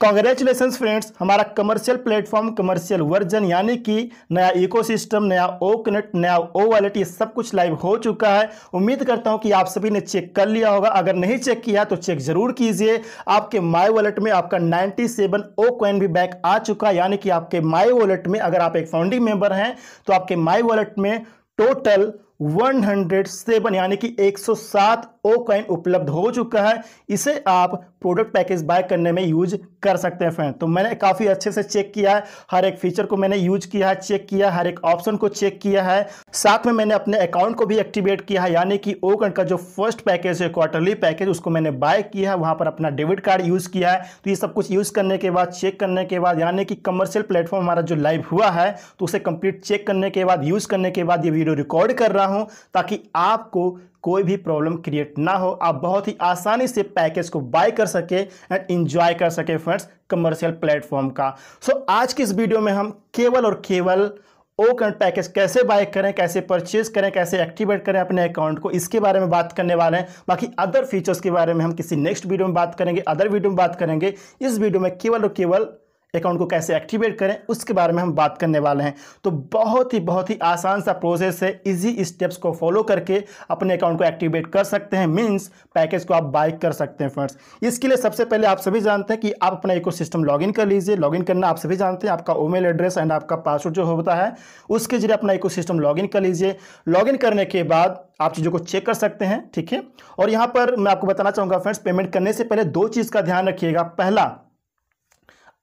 congratulation friends हमारा commercial platform commercial version यानी कि नया इकोसिस्टम नया ओ कनेक्ट नया ओ वॉलेट ये सब कुछ लाइव हो चुका है उम्मीद करता हूँ कि आप सभी ने चेक कर लिया होगा अगर नहीं चेक किया तो चेक जरूर कीजिए आपके माई वॉलेट में आपका 97 सेवन ओ कॉइन भी बैक आ चुका है यानी कि आपके माई वॉलेट में अगर आप एक फाउंडिंग मेंबर हैं तो आपके माई वॉलेट में टोटल 107 यानी कि 107 ओ कॉइन उपलब्ध हो चुका है इसे आप प्रोडक्ट पैकेज बाय करने में यूज कर सकते हैं फ्रेंड तो मैंने काफ़ी अच्छे से चेक किया है हर एक फीचर को मैंने यूज किया है चेक किया हर एक ऑप्शन को चेक किया है साथ में मैंने अपने अकाउंट को भी एक्टिवेट किया है यानी कि ओ कॉइन का जो फर्स्ट पैकेज है क्वार्टरली पैकेज उसको मैंने बाय किया है वहाँ पर अपना डेबिट कार्ड यूज़ किया है तो ये सब कुछ यूज़ करने के बाद चेक करने के बाद यानी कि कमर्शियल प्लेटफॉर्म हमारा जो लाइव हुआ है तो उसे कंप्लीट चेक करने के बाद यूज़ करने के बाद ये वीडियो रिकॉर्ड कर रहा हूं ताकि आपको कोई भी प्रॉब्लम क्रिएट ना हो आप बहुत ही आसानी से पैकेज को बाय कर सके एंड इंजॉय कर सके फ्रेंड्स कमर्शियल प्लेटफॉर्म का सो so, आज की इस वीडियो में हम केवल और केवल ओ पैकेज कैसे बाय करें कैसे परचेज करें कैसे एक्टिवेट करें अपने अकाउंट को इसके बारे में बात करने वाले हैं बाकी अदर फीचर्स के बारे में हम किसी नेक्स्ट वीडियो में बात करेंगे अदर वीडियो में बात करेंगे इस वीडियो में केवल और केवल अकाउंट को कैसे एक्टिवेट करें उसके बारे में हम बात करने वाले हैं तो बहुत ही बहुत ही आसान सा प्रोसेस है इजी स्टेप्स को फॉलो करके अपने अकाउंट को एक्टिवेट कर सकते हैं मीन्स पैकेज को आप बाइक कर सकते हैं फ्रेंड्स इसके लिए सबसे पहले आप सभी जानते हैं कि आप अपना इको सिस्टम लॉगिन कर लीजिए लॉगिन करना आप सभी जानते हैं आपका ओमेल एड्रेस एंड आपका पासवर्ड जो होता है उसके जरिए अपना इको सिस्टम कर लीजिए लॉगिन करने के बाद आप चीज़ों को चेक कर सकते हैं ठीक है और यहाँ पर मैं आपको बताना चाहूँगा फ्रेंड्स पेमेंट करने से पहले दो चीज़ का ध्यान रखिएगा पहला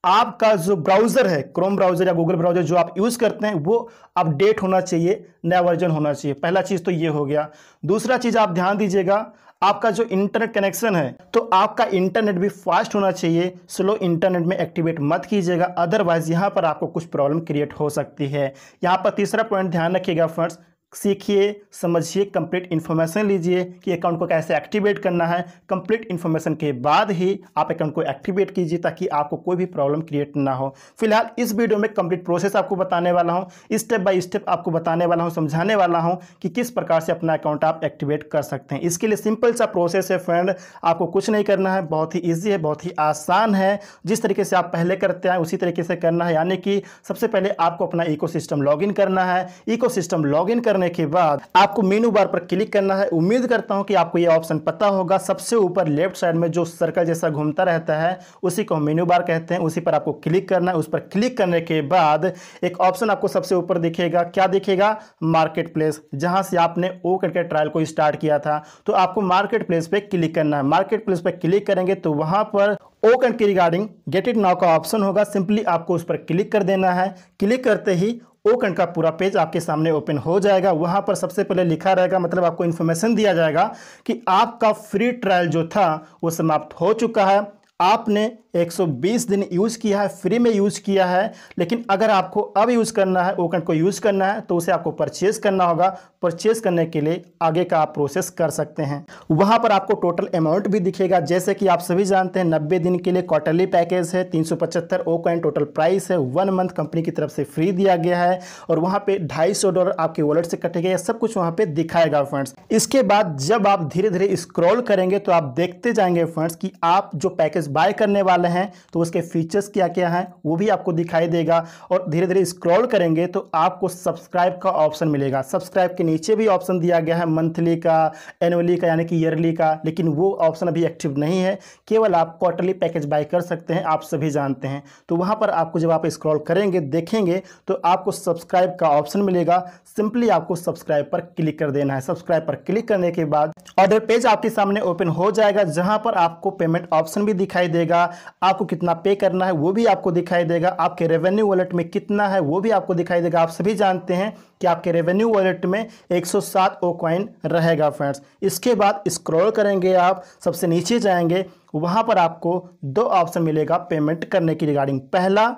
आपका जो ब्राउज़र है क्रोम ब्राउज़र या गूगल ब्राउज़र जो आप यूज़ करते हैं वो अपडेट होना चाहिए नया वर्जन होना चाहिए पहला चीज़ तो ये हो गया दूसरा चीज़ आप ध्यान दीजिएगा आपका जो इंटरनेट कनेक्शन है तो आपका इंटरनेट भी फास्ट होना चाहिए स्लो इंटरनेट में एक्टिवेट मत कीजिएगा अदरवाइज यहाँ पर आपको कुछ प्रॉब्लम क्रिएट हो सकती है यहाँ पर तीसरा पॉइंट ध्यान रखिएगा फ्रेंड्स सीखिए समझिए कंप्लीट इन्फॉर्मेशन लीजिए कि अकाउंट को कैसे एक्टिवेट करना है कंप्लीट इन्फॉर्मेशन के बाद ही आप अकाउंट को एक्टिवेट कीजिए ताकि आपको कोई भी प्रॉब्लम क्रिएट ना हो फिलहाल इस वीडियो में कंप्लीट प्रोसेस आपको बताने वाला हूँ स्टेप बाय स्टेप आपको बताने वाला हूँ समझाने वाला हूँ कि किस प्रकार से अपना अकाउंट आप एक्टिवेट कर सकते हैं इसके लिए सिंपल सा प्रोसेस है फ्रेंड आपको कुछ नहीं करना है बहुत ही ईजी है बहुत ही आसान है जिस तरीके से आप पहले करते हैं उसी तरीके से करना है यानी कि सबसे पहले आपको अपना इको सिस्टम करना है इको सिस्टम करना करने के बाद आपको मेनू बार पर क्लिक करना है उम्मीद करता हूं कि आपको यह ऑप्शन पता होगा सबसे ऊपर लेफ्ट साइड में जो सर्कल जैसा घूमता रहता है उसी को मेनू बार कहते हैं उसी पर आपको क्लिक करना है उस पर क्लिक करने के बाद एक ऑप्शन आपको सबसे ऊपर दिखेगा क्या दिखेगा मार्केट प्लेस जहां से आपने ओ करके ट्रायल को स्टार्ट किया था तो आपको मार्केट प्लेस पर क्लिक करना है मार्केट प्लेस पर क्लिक करेंगे तो वहां पर ओकन की रिगार्डिंग गेट इट नाउ का ऑप्शन होगा सिंपली आपको उस पर क्लिक कर देना है क्लिक करते ही ओकन का पूरा पेज आपके सामने ओपन हो जाएगा वहां पर सबसे पहले लिखा रहेगा मतलब आपको इन्फॉर्मेशन दिया जाएगा कि आपका फ्री ट्रायल जो था वो समाप्त हो चुका है आपने 120 दिन यूज़ किया है फ्री में यूज़ किया है लेकिन अगर आपको अब यूज़ करना है ओकन को यूज़ करना है तो उसे आपको परचेज़ करना होगा परचेज़ करने के लिए आगे का आप प्रोसेस कर सकते हैं वहाँ पर आपको टोटल अमाउंट भी दिखेगा जैसे कि आप सभी जानते हैं नब्बे दिन के लिए क्वार्टरली पैकेज है तीन सौ पचहत्तर टोटल प्राइस है वन मंथ कंपनी की तरफ से फ्री दिया गया है और वहाँ पर ढाई डॉलर आपके वॉलेट से कटेगा यह सब कुछ वहाँ पर दिखाएगा फ्रेंड्स इसके बाद जब आप धीरे धीरे स्क्रॉल करेंगे तो आप देखते जाएंगे फ्रेंड्स कि आप जो पैकेज बाय करने वाले हैं तो उसके फीचर्स क्या क्या हैं वो भी आपको दिखाई देगा और धीरे धीरे स्क्रॉल करेंगे तो आपको सब्सक्राइब का ऑप्शन मिलेगा सब्सक्राइब के नीचे भी ऑप्शन दिया गया है मंथली का एनुअली का यानी कि ईयरली का लेकिन वो ऑप्शन अभी एक्टिव नहीं है केवल आप क्वार्टरली पैकेज बाय कर सकते हैं आप सभी जानते हैं तो वहाँ पर आपको जब आप स्क्रॉल करेंगे देखेंगे तो आपको सब्सक्राइब का ऑप्शन मिलेगा सिंपली आपको सब्सक्राइब पर क्लिक कर देना है सब्सक्राइब पर क्लिक करने के बाद ऑर्डर पेज आपके सामने ओपन हो जाएगा जहां पर आपको पेमेंट ऑप्शन भी दिखाई देगा आपको कितना पे करना है वो भी आपको दिखाई देगा आपके रेवेन्यू वॉलेट में कितना है वो भी आपको दिखाई देगा आप सभी जानते हैं कि आपके रेवेन्यू वॉलेट में 107 ओ कॉइन रहेगा फ्रेंड्स इसके बाद स्क्रॉल करेंगे आप सबसे नीचे जाएंगे वहाँ पर आपको दो ऑप्शन मिलेगा पेमेंट करने की रिगार्डिंग पहला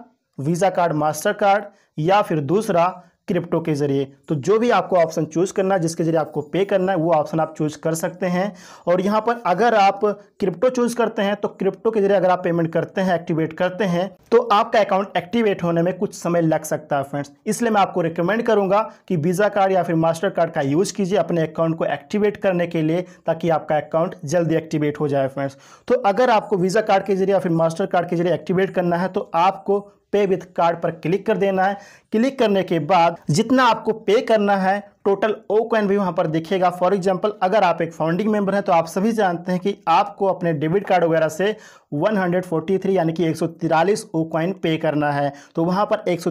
वीज़ा कार्ड मास्टर कार्ड या फिर दूसरा क्रिप्टो के ज़रिए तो जो भी आपको ऑप्शन चूज़ करना है जिसके ज़रिए आपको पे करना है वो ऑप्शन आप चूज़ कर सकते हैं और यहाँ पर अगर आप क्रिप्टो चूज़ करते हैं तो क्रिप्टो के ज़रिए अगर आप पेमेंट करते हैं एक्टिवेट करते हैं तो आपका अकाउंट एक्टिवेट होने में कुछ समय लग सकता है फ्रेंड्स इसलिए मैं आपको रिकमेंड करूंगा कि वीज़ा कार्ड या फिर मास्टर कार्ड का यूज़ कीजिए अपने अकाउंट को एक्टिवेट करने के लिए ताकि आपका अकाउंट जल्दी एक्टिवेट हो जाए फ्रेंड्स तो अगर आपको वीज़ा कार्ड के जरिए या फिर मास्टर कार्ड के जरिए एक्टिवेट करना है तो आपको पे विथ कार्ड पर क्लिक कर देना है क्लिक करने के बाद जितना आपको पे करना है टोटल ओ कॉइन भी वहाँ पर दिखेगा फॉर एग्जाम्पल अगर आप एक फाउंडिंग मेंबर हैं तो आप सभी जानते हैं कि आपको अपने डेबिट कार्ड वगैरह से 143 यानी कि एक ओ कॉइन पे करना है तो वहां पर एक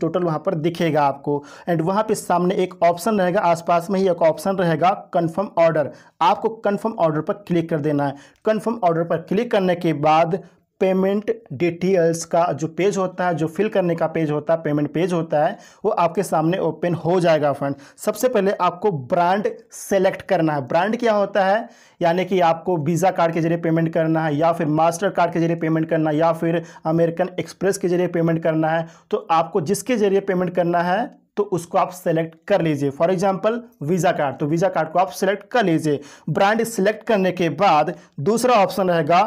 टोटल वहां पर दिखेगा आपको एंड वहां पे सामने एक ऑप्शन रहेगा आसपास में ही एक ऑप्शन रहेगा कन्फर्म ऑर्डर आपको कन्फर्म ऑर्डर पर क्लिक कर देना है कन्फर्म ऑर्डर पर क्लिक करने के बाद पेमेंट डिटेल्स का जो पेज होता है जो फिल करने का पेज होता है पेमेंट पेज होता है वो आपके सामने ओपन हो जाएगा फ्रेंड सबसे पहले आपको ब्रांड सेलेक्ट करना है ब्रांड क्या होता है यानी कि आपको वीज़ा कार्ड के जरिए पेमेंट करना है या फिर मास्टर कार्ड के जरिए पेमेंट करना है या फिर अमेरिकन एक्सप्रेस के जरिए पेमेंट करना है तो आपको जिसके जरिए पेमेंट करना है तो उसको आप सेलेक्ट कर लीजिए फॉर एग्जाम्पल वीज़ा कार्ड तो वीज़ा कार्ड को आप सेलेक्ट कर लीजिए ब्रांड सेलेक्ट करने के बाद दूसरा ऑप्शन रहेगा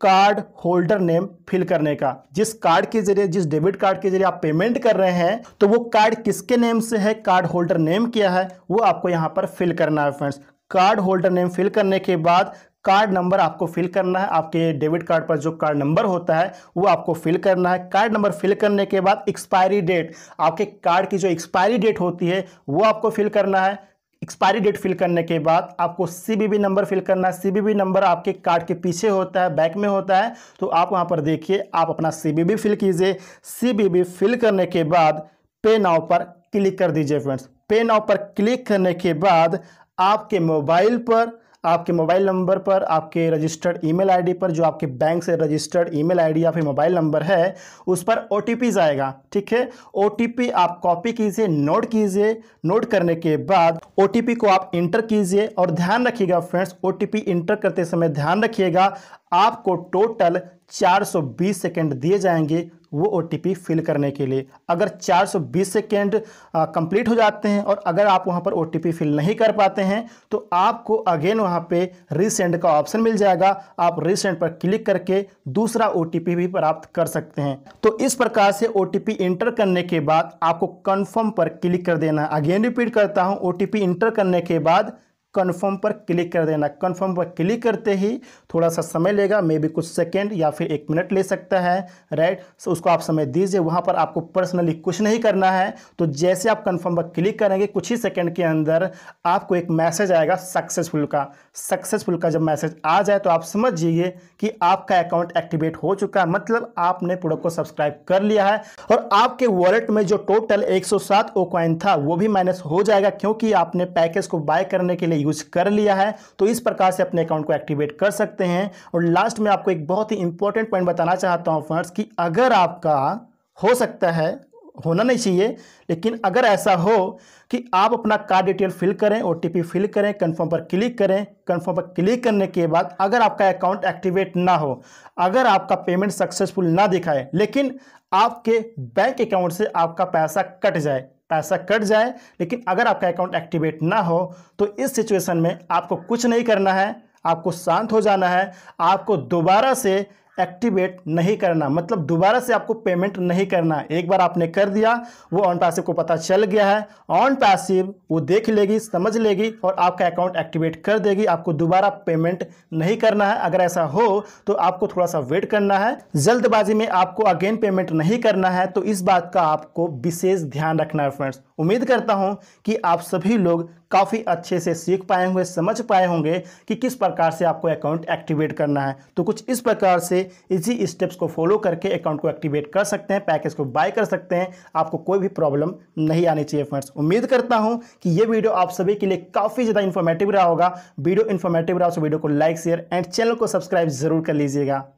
कार्ड होल्डर नेम फिल करने का जिस कार्ड के जरिए जिस डेबिट कार्ड के जरिए आप पेमेंट कर रहे हैं तो वो कार्ड किसके नेम से है कार्ड होल्डर नेम क्या है वो आपको यहाँ पर फिल करना है friends card holder name fill करने के बाद कार्ड नंबर आपको फिल करना है आपके डेबिट कार्ड पर जो कार्ड नंबर होता है वो आपको फिल करना है कार्ड नंबर फिल करने के बाद एक्सपायरी डेट आपके कार्ड की जो एक्सपायरी डेट होती है वो आपको फिल करना है एक्सपायरी डेट फिल करने के बाद आपको सीबीबी नंबर फिल करना है सीबीबी नंबर आपके कार्ड के पीछे होता है बैक में होता है तो आप वहां पर देखिए आप अपना सीबीबी फिल कीजिए सीबीबी फिल करने के बाद पे नाव पर क्लिक कर दीजिए फ्रेंड्स पे नाव पर क्लिक करने के बाद आपके मोबाइल पर आपके मोबाइल नंबर पर आपके रजिस्टर्ड ईमेल आईडी पर जो आपके बैंक से रजिस्टर्ड ईमेल आईडी या फिर मोबाइल नंबर है उस पर ओ जाएगा ठीक है ओ आप कॉपी कीजिए नोट कीजिए नोट करने के बाद ओ को आप इंटर कीजिए और ध्यान रखिएगा फ्रेंड्स ओ इंटर करते समय ध्यान रखिएगा आपको टोटल 420 सेकंड दिए जाएंगे वो ओ फिल करने के लिए अगर 420 सेकेंड कंप्लीट हो जाते हैं और अगर आप वहां पर ओ फिल नहीं कर पाते हैं तो आपको अगेन वहां पे रीसेंड का ऑप्शन मिल जाएगा आप रीसेंड पर क्लिक करके दूसरा ओ भी प्राप्त कर सकते हैं तो इस प्रकार से ओ इंटर करने के बाद आपको कन्फर्म पर क्लिक कर देना अगेन रिपीट करता हूँ ओ इंटर करने के बाद कन्फर्म पर क्लिक कर देना कन्फर्म पर क्लिक करते ही थोड़ा सा समय लेगा मे बी कुछ सेकेंड या फिर एक मिनट ले सकता है राइट सो उसको आप समय दीजिए वहाँ पर आपको पर्सनली कुछ नहीं करना है तो जैसे आप कन्फर्म पर क्लिक करेंगे कुछ ही सेकेंड के अंदर आपको एक मैसेज आएगा सक्सेसफुल का सक्सेसफुल का जब मैसेज आ जाए तो आप समझ जाइए कि आपका अकाउंट एक्टिवेट हो चुका है मतलब आपने प्रोडक्ट को सब्सक्राइब कर लिया है और आपके वॉलेट में जो टोटल 107 ओ कॉइन था वो भी माइनस हो जाएगा क्योंकि आपने पैकेज को बाय करने के लिए यूज कर लिया है तो इस प्रकार से अपने अकाउंट को एक्टिवेट कर सकते हैं और लास्ट में आपको एक बहुत ही इंपॉर्टेंट पॉइंट बताना चाहता हूँ फ्रेंड्स कि अगर आपका हो सकता है होना नहीं चाहिए लेकिन अगर ऐसा हो कि आप अपना कार्ड डिटेल फिल करें ओ फिल करें कंफर्म पर क्लिक करें कंफर्म पर क्लिक करने के बाद अगर आपका अकाउंट एक्टिवेट ना हो अगर आपका पेमेंट सक्सेसफुल ना दिखाए लेकिन आपके बैंक अकाउंट से आपका पैसा कट जाए पैसा कट जाए लेकिन अगर आपका अकाउंट एक्टिवेट ना हो तो इस सिचुएशन में आपको कुछ नहीं करना है आपको शांत हो जाना है आपको दोबारा से एक्टिवेट नहीं करना मतलब दोबारा से आपको पेमेंट नहीं करना एक बार आपने कर दिया वो ऑन पैसिव को पता चल गया है ऑन पैसिव वो देख लेगी समझ लेगी और आपका अकाउंट एक्टिवेट कर देगी आपको दोबारा पेमेंट नहीं करना है अगर ऐसा हो तो आपको थोड़ा सा वेट करना है जल्दबाजी में आपको अगेन पेमेंट नहीं करना है तो इस बात का आपको विशेष ध्यान रखना है फ्रेंड्स उम्मीद करता हूँ कि आप सभी लोग काफ़ी अच्छे से सीख पाए होंगे समझ पाए होंगे कि किस प्रकार से आपको अकाउंट एक्टिवेट करना है तो कुछ इस प्रकार से इसी स्टेप्स को फॉलो करके अकाउंट को एक्टिवेट कर सकते हैं पैकेज को बाय कर सकते हैं आपको कोई भी प्रॉब्लम नहीं आनी चाहिए फ्रेंड्स उम्मीद करता हूँ कि ये वीडियो आप सभी के लिए काफ़ी ज़्यादा इन्फॉर्मेटिव रहा होगा वीडियो इन्फॉर्मेटिव रहा तो वीडियो को लाइक शेयर एंड चैनल को सब्सक्राइब जरूर कर लीजिएगा